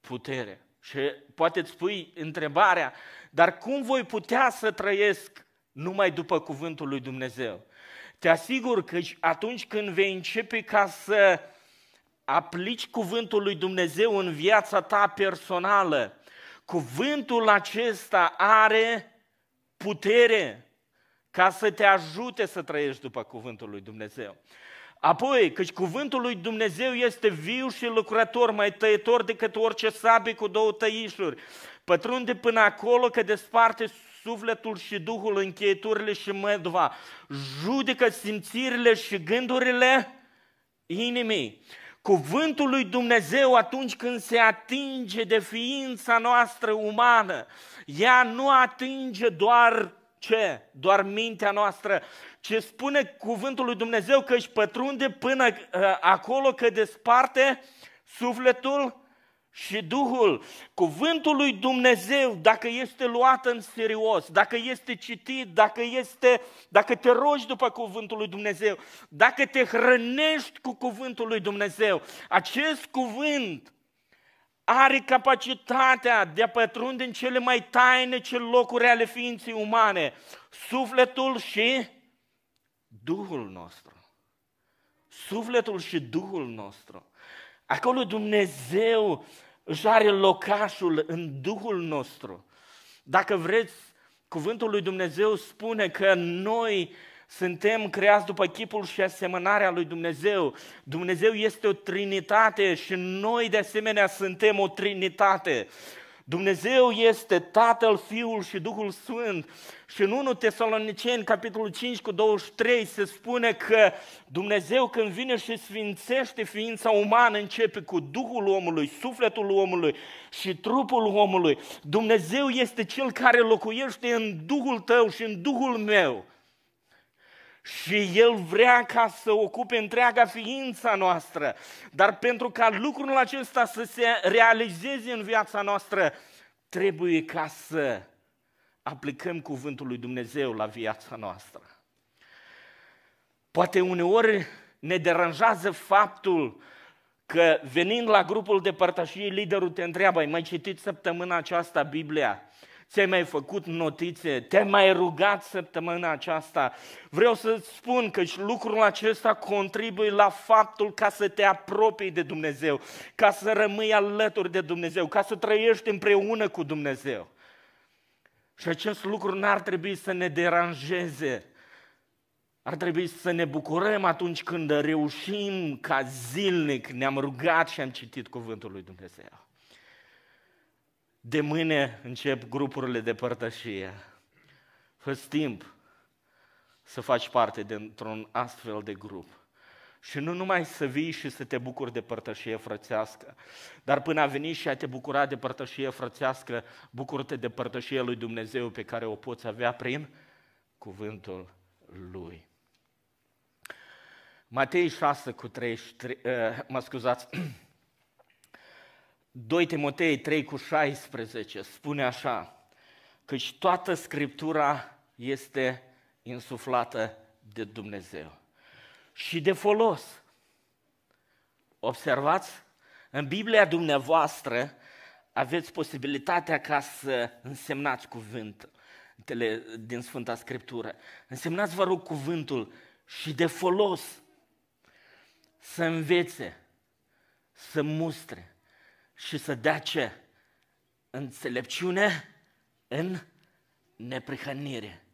putere. Și poate îți pui întrebarea, dar cum voi putea să trăiesc numai după cuvântul lui Dumnezeu? Te asigur că atunci când vei începe ca să aplici cuvântul lui Dumnezeu în viața ta personală, Cuvântul acesta are putere ca să te ajute să trăiești după cuvântul lui Dumnezeu. Apoi, căci cuvântul lui Dumnezeu este viu și lucrător, mai tăietor decât orice sabie cu două tăișuri. Pătrunde până acolo că desparte sufletul și duhul, încheieturile și mădva. Judecă simțirile și gândurile inimii. Cuvântul lui Dumnezeu atunci când se atinge de ființa noastră umană, ea nu atinge doar ce? Doar mintea noastră, ce spune cuvântul lui Dumnezeu că își pătrunde până ă, acolo că desparte sufletul, și Duhul, cuvântul lui Dumnezeu, dacă este luat în serios, dacă este citit, dacă, este, dacă te rogi după cuvântul lui Dumnezeu, dacă te hrănești cu cuvântul lui Dumnezeu, acest cuvânt are capacitatea de a pătrunde în cele mai taine ce locuri ale ființei umane, sufletul și Duhul nostru. Sufletul și Duhul nostru. Acolo Dumnezeu își are locașul în Duhul nostru. Dacă vreți, cuvântul lui Dumnezeu spune că noi suntem creați după chipul și asemănarea lui Dumnezeu. Dumnezeu este o trinitate și noi de asemenea suntem o trinitate. Dumnezeu este Tatăl, Fiul și Duhul Sfânt. Și în 1 Tesaloniceni, capitolul 5 cu 23, se spune că Dumnezeu când vine și sfințește ființa umană, începe cu Duhul omului, sufletul omului și trupul omului. Dumnezeu este Cel care locuiește în Duhul tău și în Duhul meu. Și El vrea ca să ocupe întreaga ființa noastră. Dar pentru ca lucrul acesta să se realizeze în viața noastră, trebuie ca să aplicăm cuvântul lui Dumnezeu la viața noastră. Poate uneori ne deranjează faptul că venind la grupul de părtășie, liderul te întreabă, „Ai mai citit săptămâna aceasta Biblia? Ți-ai mai făcut notițe? Te-ai mai rugat săptămâna aceasta? Vreau să-ți spun că și lucrul acesta contribuie la faptul ca să te apropii de Dumnezeu, ca să rămâi alături de Dumnezeu, ca să trăiești împreună cu Dumnezeu. Și acest lucru n-ar trebui să ne deranjeze. Ar trebui să ne bucurăm atunci când reușim ca zilnic ne-am rugat și am citit cuvântul lui Dumnezeu. De mâine încep grupurile de părtășie. fă timp să faci parte dintr-un astfel de grup. Și nu numai să vii și să te bucuri de părtășie frățească, dar până a venit și a te bucura de părtășie frățească, bucură-te de părtășie lui Dumnezeu pe care o poți avea prin cuvântul Lui. Matei 6 cu 33, eh, mă scuzați, 2 Timotei 3 cu 16 spune așa, căci toată Scriptura este insuflată de Dumnezeu și de folos. Observați, în Biblia dumneavoastră aveți posibilitatea ca să însemnați cuvântele din Sfânta Scriptură. Însemnați, vă rog, cuvântul și de folos să învețe, să mustre, și să dea ce? Înțelepciune în neprihănire.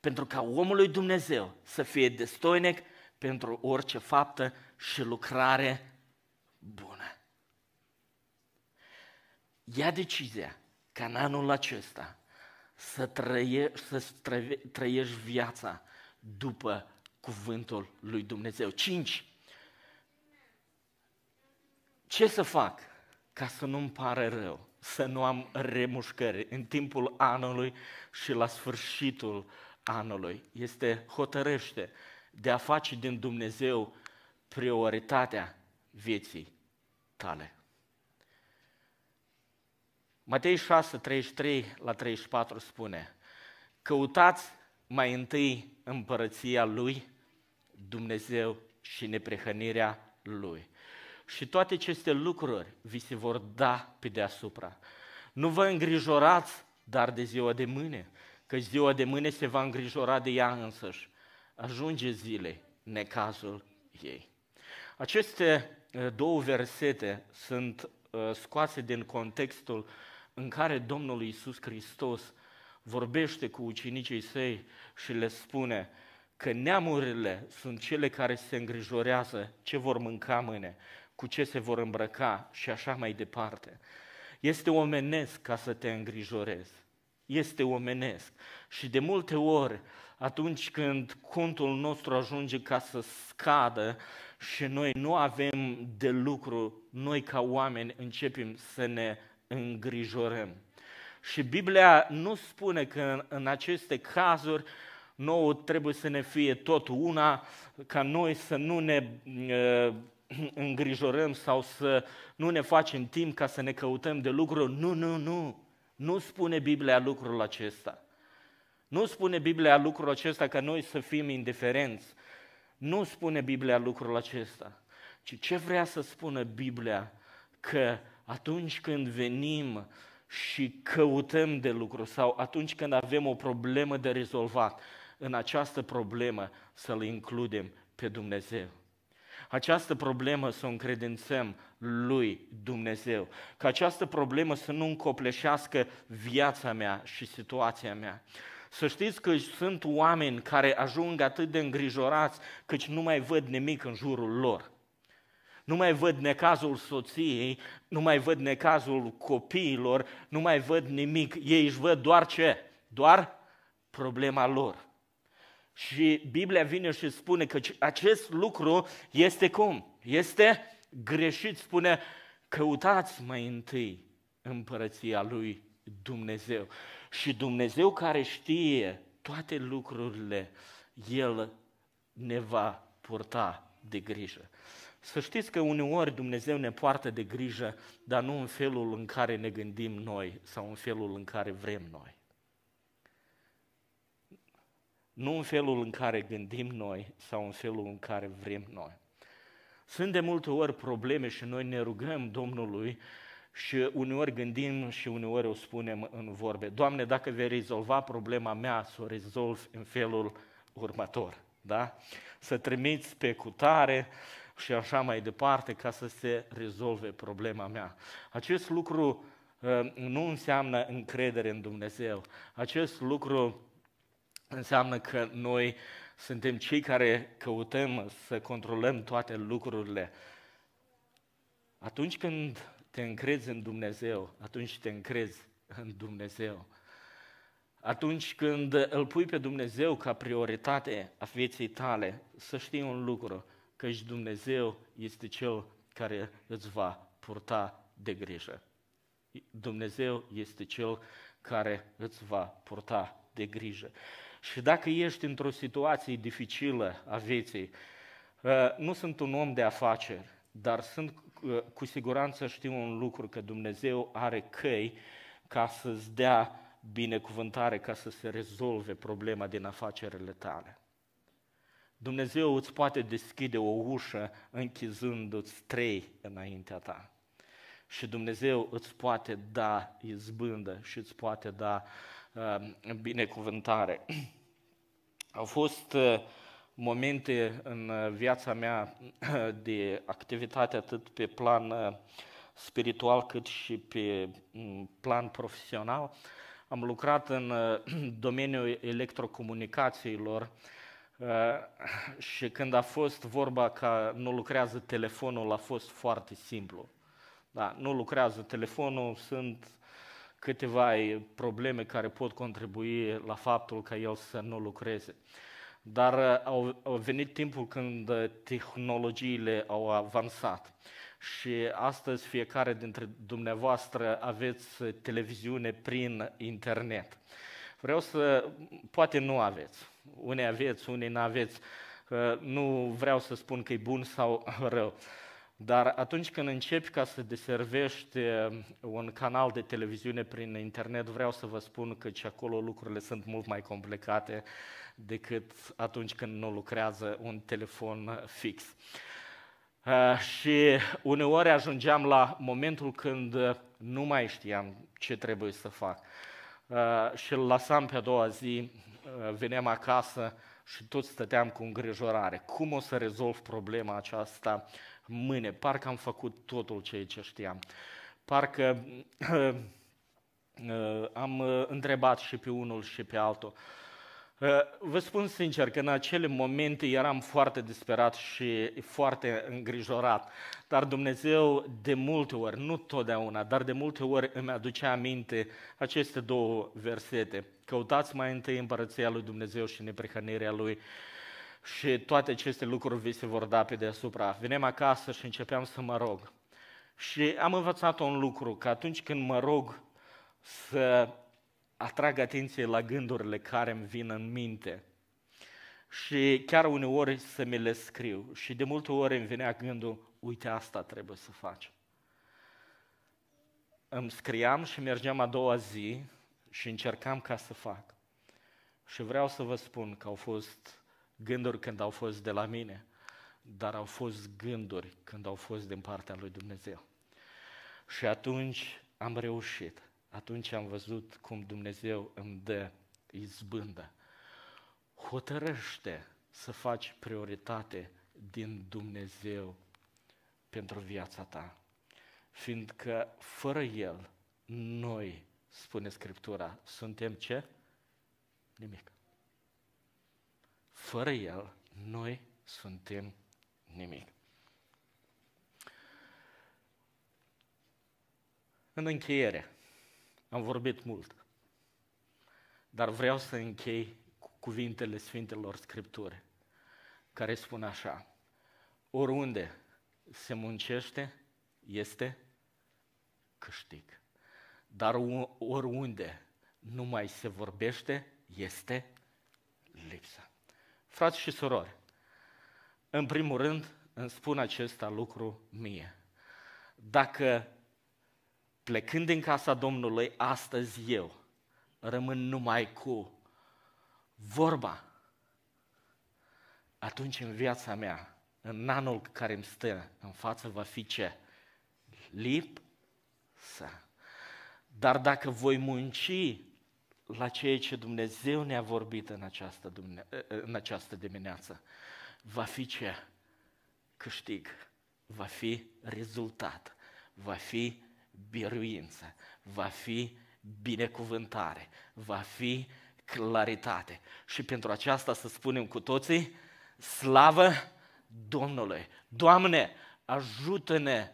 Pentru ca omul lui Dumnezeu să fie destoinic pentru orice faptă și lucrare bună. Ia decizia ca în anul acesta să, trăie, să trăie, trăiești viața după cuvântul lui Dumnezeu. 5. Ce să fac? ca să nu-mi pare rău, să nu am remușcări în timpul anului și la sfârșitul anului. Este hotărăște de a face din Dumnezeu prioritatea vieții tale. Matei 6, 33 la 34 spune, căutați mai întâi împărăția Lui, Dumnezeu și neprehănirea Lui și toate aceste lucruri vi se vor da pe deasupra. Nu vă îngrijorați, dar de ziua de mâine, că ziua de mâine se va îngrijora de ea însăși. Ajunge zile, necazul ei. Aceste două versete sunt scoase din contextul în care Domnul Iisus Hristos vorbește cu ucenicii săi și le spune că neamurile sunt cele care se îngrijorează ce vor mânca mâine, cu ce se vor îmbrăca și așa mai departe. Este omenesc ca să te îngrijorezi. Este omenesc. Și de multe ori, atunci când contul nostru ajunge ca să scadă și noi nu avem de lucru, noi ca oameni începem să ne îngrijorăm. Și Biblia nu spune că în aceste cazuri nouă trebuie să ne fie tot una, ca noi să nu ne ă, îngrijorăm sau să nu ne facem timp ca să ne căutăm de lucru. Nu, nu, nu. Nu spune Biblia lucrul acesta. Nu spune Biblia lucrul acesta că noi să fim indiferenți. Nu spune Biblia lucrul acesta. Ci ce vrea să spună Biblia? Că atunci când venim și căutăm de lucru sau atunci când avem o problemă de rezolvat, în această problemă să-L includem pe Dumnezeu această problemă să o încredințăm lui Dumnezeu, că această problemă să nu încopleșească viața mea și situația mea. Să știți că sunt oameni care ajung atât de îngrijorați căci nu mai văd nimic în jurul lor. Nu mai văd necazul soției, nu mai văd necazul copiilor, nu mai văd nimic. Ei își văd doar ce? Doar problema lor. Și Biblia vine și spune că acest lucru este cum? Este greșit, spune, căutați mai întâi împărăția lui Dumnezeu. Și Dumnezeu care știe toate lucrurile, El ne va purta de grijă. Să știți că uneori Dumnezeu ne poartă de grijă, dar nu în felul în care ne gândim noi sau în felul în care vrem noi. Nu în felul în care gândim noi sau în felul în care vrem noi. Sunt de multe ori probleme și noi ne rugăm Domnului și uneori gândim și uneori o spunem în vorbe. Doamne, dacă vei rezolva problema mea, să o rezolv în felul următor. Da? Să trimiți pe cutare și așa mai departe ca să se rezolve problema mea. Acest lucru ă, nu înseamnă încredere în Dumnezeu. Acest lucru înseamnă că noi suntem cei care căutăm să controlăm toate lucrurile. Atunci când te încrezi în Dumnezeu, atunci te încrezi în Dumnezeu. Atunci când îl pui pe Dumnezeu ca prioritate a vieții tale, să știi un lucru, că și Dumnezeu este Cel care îți va purta de grijă. Dumnezeu este Cel care îți va purta de grijă. Și dacă ești într-o situație dificilă a vieții, uh, nu sunt un om de afaceri, dar sunt uh, cu siguranță știu un lucru, că Dumnezeu are căi ca să-ți dea binecuvântare, ca să se rezolve problema din afacerile tale. Dumnezeu îți poate deschide o ușă închizându-ți trei înaintea ta. Și Dumnezeu îți poate da izbândă și îți poate da uh, binecuvântare. Au fost uh, momente în uh, viața mea de activitate atât pe plan uh, spiritual cât și pe mm, plan profesional. Am lucrat în domeniul electrocomunicațiilor și când a fost vorba că nu lucrează telefonul, a fost foarte simplu. Da, nu lucrează telefonul, sunt câteva probleme care pot contribui la faptul ca el să nu lucreze. Dar uh, au, venit timpul când tehnologiile au avansat. Și astăzi fiecare dintre dumneavoastră aveți televiziune prin internet. Vreau să, poate nu aveți, unii aveți, unii nu aveți, uh, nu vreau să spun că e bun sau rău, dar atunci când începi ca să deservești ehm, un canal de televiziune prin internet, vreau să vă spun că și acolo lucrurile sunt mult mai complicate decât atunci când nu lucrează un telefon fix. Eh, și uneori ajungeam la momentul când nu mai știam ce trebuie să fac. Eh, și îl lasam pe a doua zi, eh, veneam acasă și tot stăteam cu îngrijorare. Cum o să rezolv problema aceasta? mâine, parcă am făcut totul ceea ce știam. Parcă uh, uh, am uh, întrebat și pe unul și pe altul. Uh, vă spun sincer că în acele momente eram foarte disperat și foarte îngrijorat, dar Dumnezeu de multe ori, nu totdeauna, dar de multe ori îmi aducea aminte aceste două versete. Căutați mai întâi împărăția lui Dumnezeu și neprehănirea lui și toate aceste lucruri vi se vor da pe deasupra. Venem acasă și începeam să mă rog. Și am învățat un lucru, că atunci când mă rog să atrag atenție la gândurile care îmi vin în minte și chiar uneori să mi le scriu și de multe ori îmi venea gândul, uite asta trebuie să faci. Îmi scriam și mergeam a doua zi și încercam ca să fac. Și vreau să vă spun că au fost gânduri când au fost de la mine, dar au fost gânduri când au fost din partea lui Dumnezeu. Și atunci am reușit, atunci am văzut cum Dumnezeu îmi dă izbândă. Hotărăște să faci prioritate din Dumnezeu pentru viața ta, fiindcă fără El, noi, spune Scriptura, suntem ce? Nimic. Fără El, noi suntem nimic. În încheiere, am vorbit mult, dar vreau să închei cu cuvintele Sfintelor Scripturi, care spun așa, oriunde se muncește, este câștig. Dar oriunde nu mai se vorbește, este lipsa. Frați și surori, în primul rând îmi spun acesta lucru mie. Dacă plecând din casa Domnului astăzi eu rămân numai cu vorba, atunci în viața mea, în anul care îmi stă în față, va fi ce? Lipsă. Dar dacă voi munci la ceea ce Dumnezeu ne-a vorbit în această, dumne- ă, ă, în această dimineață. Va fi ce? Câștig. Va fi rezultat. Va fi biruință. Va fi binecuvântare. Va fi claritate. Și pentru aceasta să spunem cu toții, slavă Domnului! Doamne, ajută-ne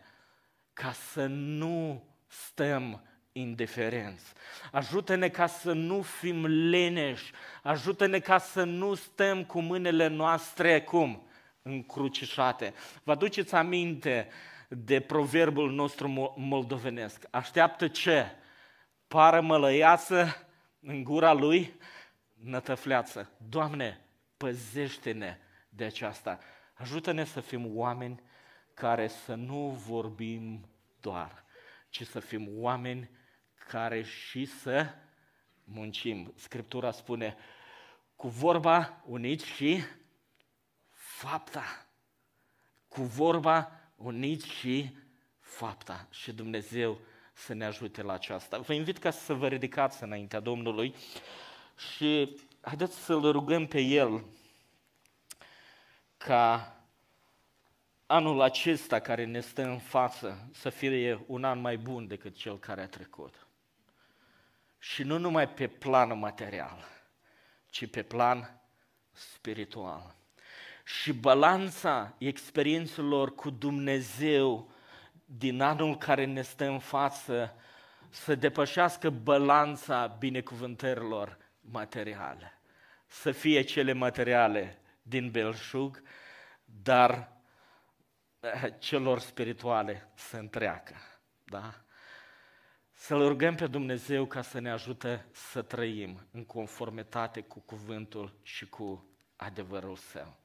ca să nu stăm indiferenți. Ajută-ne ca să nu fim leneși, ajută-ne ca să nu stăm cu mâinile noastre cum? Încrucișate. Vă aduceți aminte de proverbul nostru moldovenesc. Așteaptă ce? Pară mălăiață în gura lui nătăfleață. Doamne, păzește-ne de aceasta. Ajută-ne să fim oameni care să nu vorbim doar, ci să fim oameni care și să muncim. Scriptura spune, cu vorba uniți și fapta. Cu vorba uniți și fapta. Și Dumnezeu să ne ajute la aceasta. Vă invit ca să vă ridicați înaintea Domnului și haideți să-L rugăm pe El ca anul acesta care ne stă în față să fie un an mai bun decât cel care a trecut. Și nu numai pe plan material, ci pe plan spiritual. Și balanța experiențelor cu Dumnezeu din anul care ne stă în față să depășească balanța binecuvântărilor materiale. Să fie cele materiale din belșug, dar eh, celor spirituale să întreacă. Da? Să-L rugăm pe Dumnezeu ca să ne ajute să trăim în conformitate cu cuvântul și cu adevărul Său.